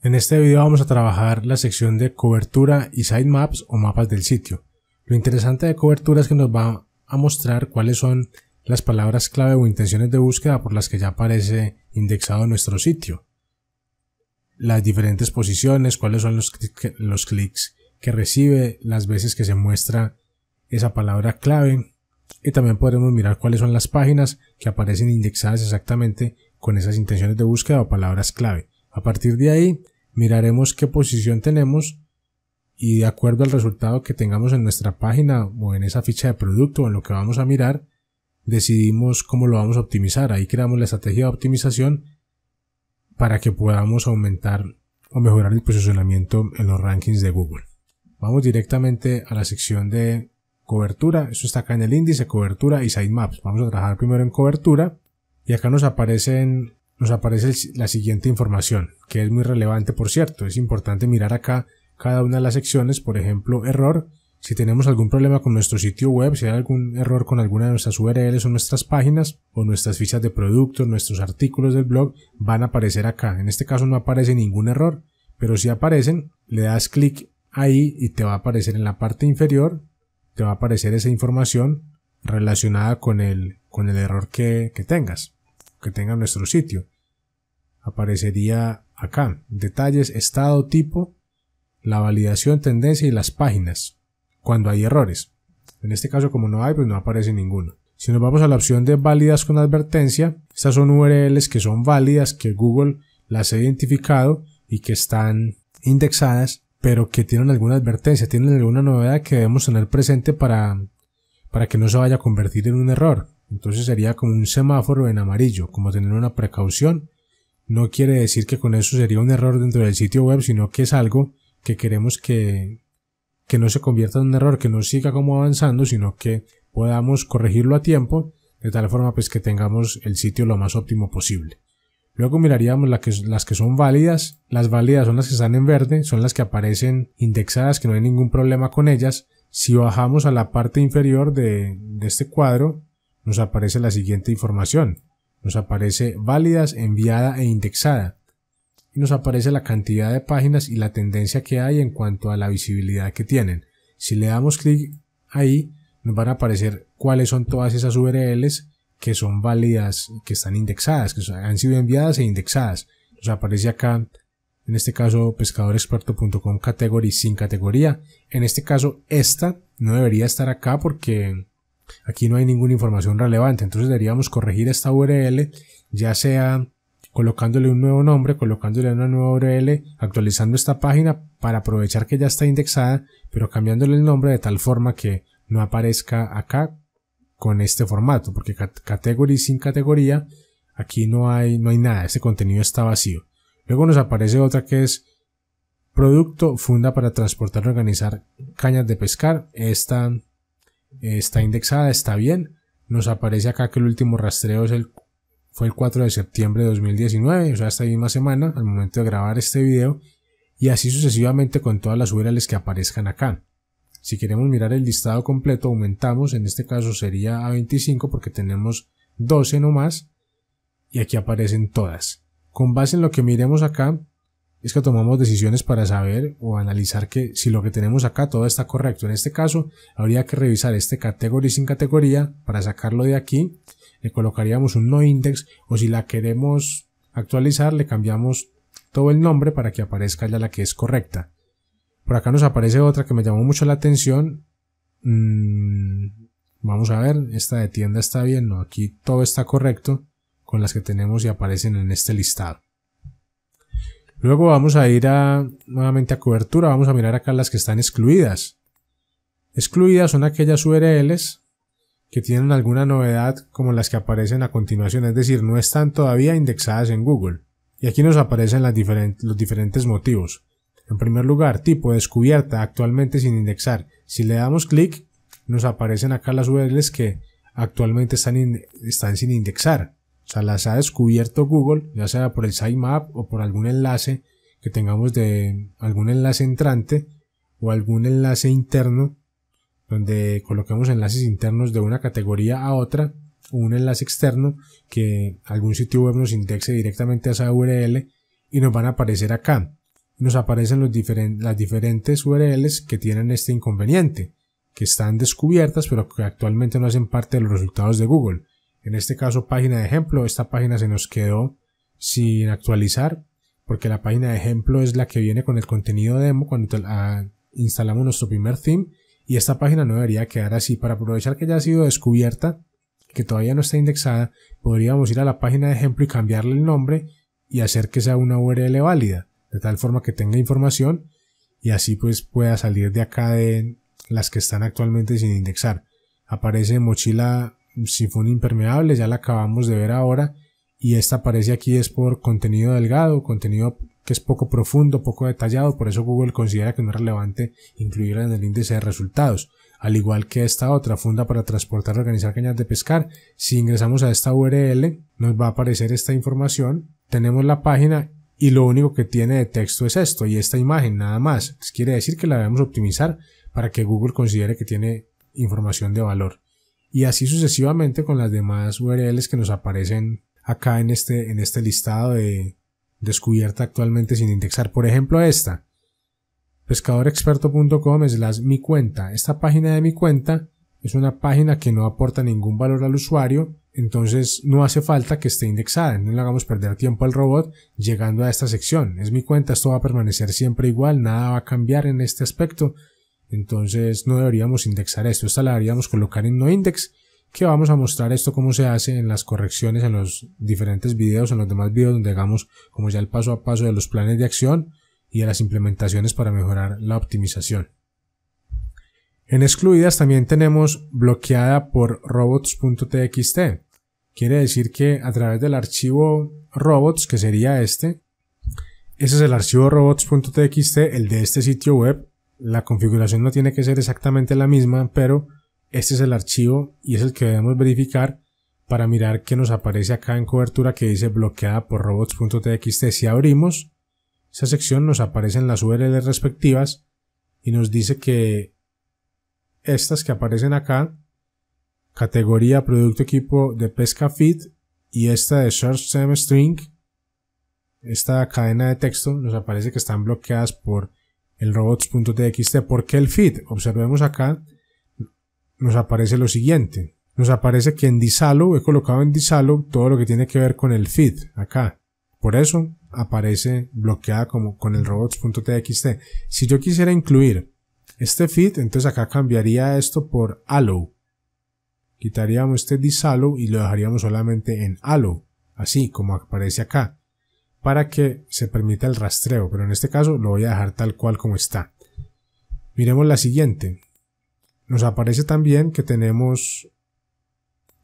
En este video vamos a trabajar la sección de cobertura y sitemaps o mapas del sitio. Lo interesante de cobertura es que nos va a mostrar cuáles son las palabras clave o intenciones de búsqueda por las que ya aparece indexado nuestro sitio. Las diferentes posiciones, cuáles son los, los clics que recibe, las veces que se muestra esa palabra clave y también podremos mirar cuáles son las páginas que aparecen indexadas exactamente con esas intenciones de búsqueda o palabras clave. A partir de ahí, miraremos qué posición tenemos y de acuerdo al resultado que tengamos en nuestra página o en esa ficha de producto o en lo que vamos a mirar, decidimos cómo lo vamos a optimizar. Ahí creamos la estrategia de optimización para que podamos aumentar o mejorar el posicionamiento en los rankings de Google. Vamos directamente a la sección de cobertura. Esto está acá en el índice, cobertura y sitemaps. Vamos a trabajar primero en cobertura y acá nos aparecen nos aparece la siguiente información, que es muy relevante por cierto, es importante mirar acá cada una de las secciones, por ejemplo, error, si tenemos algún problema con nuestro sitio web, si hay algún error con alguna de nuestras URLs o nuestras páginas, o nuestras fichas de productos, nuestros artículos del blog, van a aparecer acá. En este caso no aparece ningún error, pero si aparecen, le das clic ahí y te va a aparecer en la parte inferior, te va a aparecer esa información relacionada con el, con el error que, que tengas, que tenga nuestro sitio aparecería acá. Detalles, estado, tipo, la validación, tendencia y las páginas. Cuando hay errores. En este caso, como no hay, pues no aparece ninguno. Si nos vamos a la opción de válidas con advertencia, estas son URLs que son válidas, que Google las ha identificado y que están indexadas, pero que tienen alguna advertencia, tienen alguna novedad que debemos tener presente para, para que no se vaya a convertir en un error. Entonces sería como un semáforo en amarillo, como tener una precaución no quiere decir que con eso sería un error dentro del sitio web, sino que es algo que queremos que, que no se convierta en un error, que no siga como avanzando, sino que podamos corregirlo a tiempo, de tal forma pues que tengamos el sitio lo más óptimo posible. Luego miraríamos las que son válidas. Las válidas son las que están en verde, son las que aparecen indexadas, que no hay ningún problema con ellas. Si bajamos a la parte inferior de, de este cuadro, nos aparece la siguiente información. Nos aparece válidas, enviada e indexada. Y nos aparece la cantidad de páginas y la tendencia que hay en cuanto a la visibilidad que tienen. Si le damos clic ahí, nos van a aparecer cuáles son todas esas URLs que son válidas, que están indexadas, que han sido enviadas e indexadas. Nos aparece acá, en este caso, pescadorexperto.com category sin categoría. En este caso, esta no debería estar acá porque aquí no hay ninguna información relevante. Entonces deberíamos corregir esta URL, ya sea colocándole un nuevo nombre, colocándole una nueva URL, actualizando esta página para aprovechar que ya está indexada, pero cambiándole el nombre de tal forma que no aparezca acá con este formato, porque category sin categoría, aquí no hay, no hay nada, este contenido está vacío. Luego nos aparece otra que es producto, funda para transportar y organizar cañas de pescar. Esta está indexada, está bien. Nos aparece acá que el último rastreo fue el 4 de septiembre de 2019, o sea, esta misma semana, al momento de grabar este video, y así sucesivamente con todas las URLs que aparezcan acá. Si queremos mirar el listado completo, aumentamos, en este caso sería a 25 porque tenemos 12 nomás, y aquí aparecen todas. Con base en lo que miremos acá, es que tomamos decisiones para saber o analizar que si lo que tenemos acá todo está correcto. En este caso, habría que revisar este category sin categoría para sacarlo de aquí. Le colocaríamos un no index o si la queremos actualizar, le cambiamos todo el nombre para que aparezca ya la que es correcta. Por acá nos aparece otra que me llamó mucho la atención. Mm, vamos a ver, esta de tienda está bien, no, aquí todo está correcto con las que tenemos y aparecen en este listado. Luego vamos a ir a, nuevamente a cobertura, vamos a mirar acá las que están excluidas. Excluidas son aquellas URLs que tienen alguna novedad como las que aparecen a continuación, es decir, no están todavía indexadas en Google. Y aquí nos aparecen las los diferentes motivos. En primer lugar, tipo descubierta actualmente sin indexar. Si le damos clic, nos aparecen acá las URLs que actualmente están, están sin indexar. O sea, las ha descubierto Google, ya sea por el sitemap o por algún enlace que tengamos de algún enlace entrante o algún enlace interno donde coloquemos enlaces internos de una categoría a otra o un enlace externo que algún sitio web nos indexe directamente a esa URL y nos van a aparecer acá. Nos aparecen las diferentes URLs que tienen este inconveniente, que están descubiertas pero que actualmente no hacen parte de los resultados de Google en este caso página de ejemplo, esta página se nos quedó sin actualizar porque la página de ejemplo es la que viene con el contenido demo cuando instalamos nuestro primer theme y esta página no debería quedar así. Para aprovechar que ya ha sido descubierta, que todavía no está indexada, podríamos ir a la página de ejemplo y cambiarle el nombre y hacer que sea una URL válida, de tal forma que tenga información y así pues pueda salir de acá de las que están actualmente sin indexar. Aparece mochila un impermeable, ya la acabamos de ver ahora, y esta aparece aquí es por contenido delgado, contenido que es poco profundo, poco detallado, por eso Google considera que no es relevante incluirla en el índice de resultados. Al igual que esta otra funda para transportar y organizar cañas de pescar, si ingresamos a esta URL nos va a aparecer esta información, tenemos la página y lo único que tiene de texto es esto y esta imagen nada más. Quiere decir que la debemos optimizar para que Google considere que tiene información de valor y así sucesivamente con las demás URLs que nos aparecen acá en este, en este listado de descubierta actualmente sin indexar. Por ejemplo, esta pescadorexperto.com es mi cuenta. Esta página de mi cuenta es una página que no aporta ningún valor al usuario, entonces no hace falta que esté indexada, no le hagamos perder tiempo al robot llegando a esta sección. Es mi cuenta, esto va a permanecer siempre igual, nada va a cambiar en este aspecto entonces no deberíamos indexar esto, esta la deberíamos colocar en no index, que vamos a mostrar esto cómo se hace en las correcciones en los diferentes videos, en los demás videos donde hagamos como ya el paso a paso de los planes de acción y de las implementaciones para mejorar la optimización. En excluidas también tenemos bloqueada por robots.txt. Quiere decir que a través del archivo robots, que sería este, ese es el archivo robots.txt, el de este sitio web, la configuración no tiene que ser exactamente la misma, pero este es el archivo y es el que debemos verificar para mirar que nos aparece acá en cobertura que dice bloqueada por robots.txt. Si abrimos esa sección nos aparecen las URLs respectivas y nos dice que estas que aparecen acá, categoría producto equipo de pesca fit y esta de search string, esta cadena de texto nos aparece que están bloqueadas por el robots.txt. ¿Por qué el feed? Observemos acá, nos aparece lo siguiente. Nos aparece que en Disalo, he colocado en Disalo todo lo que tiene que ver con el feed, acá. Por eso aparece bloqueada como con el robots.txt. Si yo quisiera incluir este feed, entonces acá cambiaría esto por allow. Quitaríamos este disallow y lo dejaríamos solamente en allow, así como aparece acá para que se permita el rastreo, pero en este caso lo voy a dejar tal cual como está. Miremos la siguiente. Nos aparece también que tenemos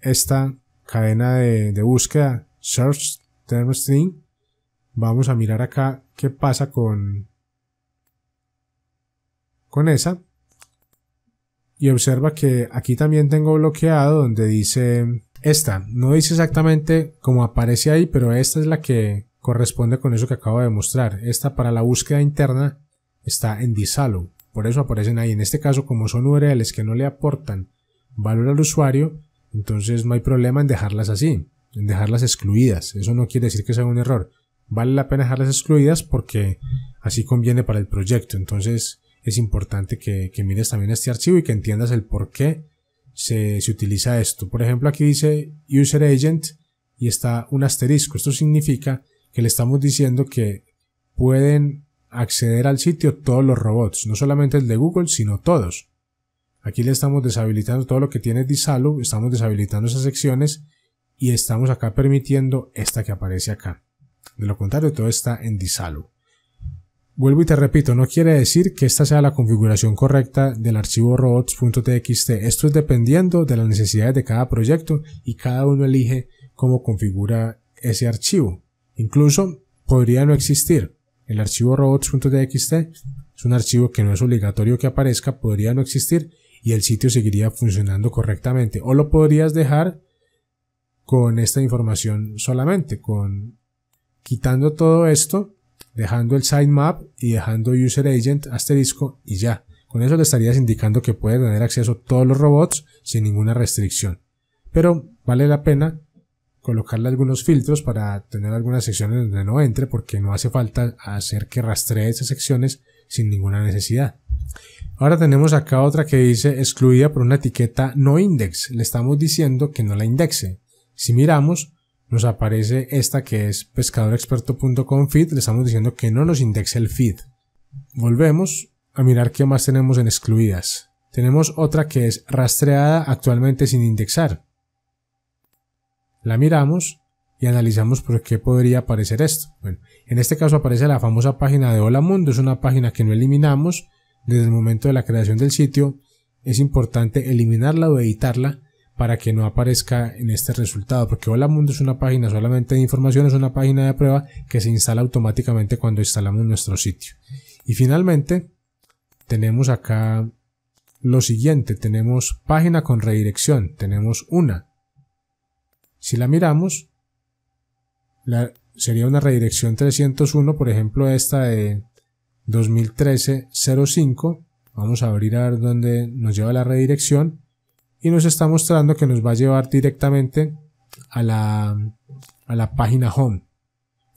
esta cadena de, búsqueda Search Term String. Vamos a mirar acá qué pasa con, con esa. Y observa que aquí también tengo bloqueado donde dice esta. No dice exactamente cómo aparece ahí, pero esta es la que corresponde con eso que acabo de mostrar. Esta para la búsqueda interna está en disalo. Por eso aparecen ahí. En este caso, como son URLs que no le aportan valor al usuario, entonces no hay problema en dejarlas así, en dejarlas excluidas. Eso no quiere decir que sea un error. Vale la pena dejarlas excluidas porque así conviene para el proyecto. Entonces es importante que, mires también este archivo y que entiendas el por qué se, se utiliza esto. Por ejemplo, aquí dice user agent y está un asterisco. Esto significa que le estamos diciendo que pueden acceder al sitio todos los robots, no solamente el de Google, sino todos. Aquí le estamos deshabilitando todo lo que tiene Disallow, estamos deshabilitando esas secciones y estamos acá permitiendo esta que aparece acá. De lo contrario, todo está en Disallow. Vuelvo y te repito, no quiere decir que esta sea la configuración correcta del archivo robots.txt. Esto es dependiendo de las necesidades de cada proyecto y cada uno elige cómo configura ese archivo. Incluso podría no existir. El archivo robots.txt es un archivo que no es obligatorio que aparezca, podría no existir y el sitio seguiría funcionando correctamente. O lo podrías dejar con esta información solamente, con quitando todo esto, dejando el sitemap y dejando user agent asterisco y ya. Con eso le estarías indicando que puedes tener acceso a todos los robots sin ninguna restricción. Pero vale la pena colocarle algunos filtros para tener algunas secciones donde no entre porque no hace falta hacer que rastree esas secciones sin ninguna necesidad. Ahora tenemos acá otra que dice excluida por una etiqueta no index. Le estamos diciendo que no la indexe. Si miramos, nos aparece esta que es pescadorexperto.com feed. Le estamos diciendo que no nos indexe el feed. Volvemos a mirar qué más tenemos en excluidas. Tenemos otra que es rastreada actualmente sin indexar la miramos y analizamos por qué podría aparecer esto. Bueno, en este caso aparece la famosa página de Hola Mundo, es una página que no eliminamos desde el momento de la creación del sitio. Es importante eliminarla o editarla para que no aparezca en este resultado, porque Hola Mundo es una página solamente de información, es una página de prueba que se instala automáticamente cuando instalamos nuestro sitio. Y finalmente, tenemos acá lo siguiente, tenemos página con redirección, tenemos una, si la miramos, sería una redirección 301, por ejemplo, esta de 2013-05. Vamos a abrir a ver dónde nos lleva la redirección. Y nos está mostrando que nos va a llevar directamente a la, página home.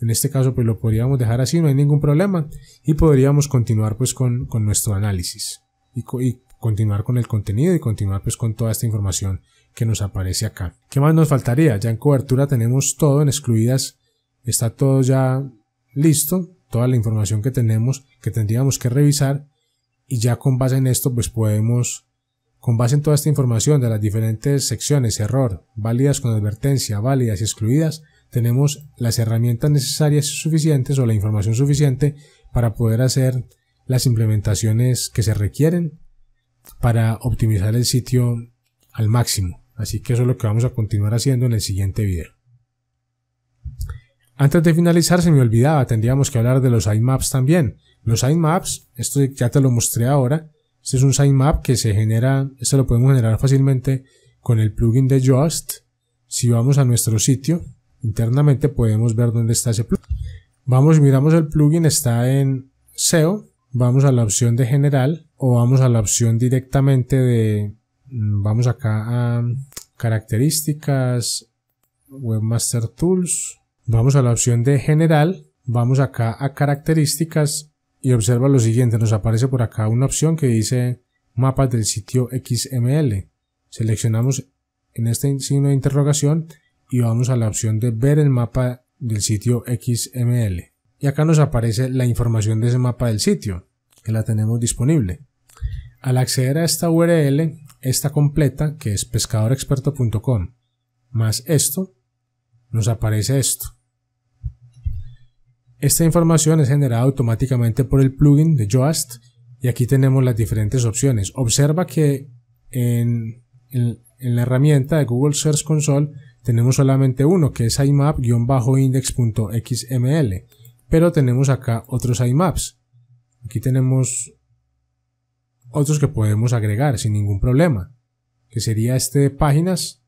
En este caso, pues lo podríamos dejar así, no hay ningún problema. Y podríamos continuar pues con, nuestro análisis. Y, y continuar con el contenido y continuar pues con toda esta información que nos aparece acá. ¿Qué más nos faltaría? Ya en cobertura tenemos todo, en excluidas está todo ya listo, toda la información que tenemos que tendríamos que revisar y ya con base en esto pues podemos con base en toda esta información de las diferentes secciones error, válidas con advertencia, válidas y excluidas, tenemos las herramientas necesarias y suficientes o la información suficiente para poder hacer las implementaciones que se requieren para optimizar el sitio al máximo. Así que eso es lo que vamos a continuar haciendo en el siguiente video. Antes de finalizar se me olvidaba, tendríamos que hablar de los sitemaps también. Los sitemaps, esto ya te lo mostré ahora, este es un sitemap que se genera, Esto lo podemos generar fácilmente con el plugin de Just. Si vamos a nuestro sitio, internamente podemos ver dónde está ese plugin. Vamos, miramos el plugin, está en SEO, vamos a la opción de general o vamos a la opción directamente de Mm, vamos acá a características, Webmaster Tools. Vamos a la opción de general. Vamos acá a características y observa lo siguiente. Nos aparece por acá una opción que dice mapas del sitio XML. Seleccionamos en este signo de interrogación y vamos a la opción de ver el mapa del sitio XML. Y acá nos aparece la información de ese mapa del sitio, que la tenemos disponible. Al acceder a esta URL, esta completa que es pescadorexperto.com más esto, nos aparece esto. Esta información es generada automáticamente por el plugin de Yoast y aquí tenemos las diferentes opciones. Observa que en, la herramienta de Google Search Console tenemos solamente uno que es IMAP-index.xml pero tenemos acá otros IMAPs. Aquí tenemos otros que podemos agregar sin ningún problema, que sería este de páginas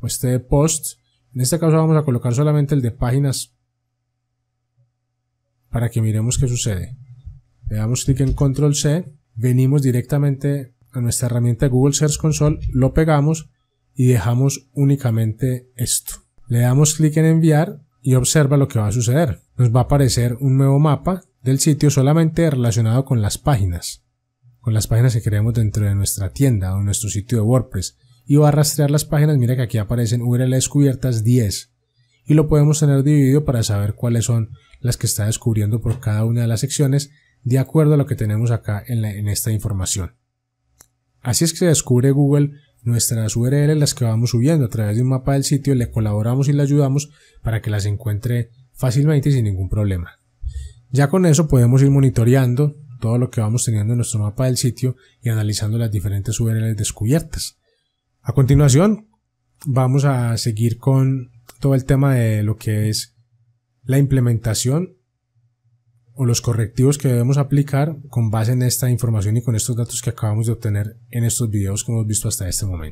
o este de posts. En este caso vamos a colocar solamente el de páginas para que miremos qué sucede. Le damos clic en control C, venimos directamente a nuestra herramienta Google Search Console, lo pegamos y dejamos únicamente esto. Le damos clic en enviar y observa lo que va a suceder. Nos va a aparecer un nuevo mapa del sitio solamente relacionado con las páginas, con las páginas que queremos dentro de nuestra tienda o nuestro sitio de WordPress y va a rastrear las páginas, mira que aquí aparecen URL descubiertas 10 y lo podemos tener dividido para saber cuáles son las que está descubriendo por cada una de las secciones de acuerdo a lo que tenemos acá en, en esta información. Así es que se descubre Google nuestras URL las que vamos subiendo a través de un mapa del sitio, le colaboramos y le ayudamos para que las encuentre fácilmente y sin ningún problema. Ya con eso podemos ir monitoreando todo lo que vamos teniendo en nuestro mapa del sitio y analizando las diferentes URLs descubiertas. A continuación, vamos a seguir con todo el tema de lo que es la implementación o los correctivos que debemos aplicar con base en esta información y con estos datos que acabamos de obtener en estos videos que hemos visto hasta este momento.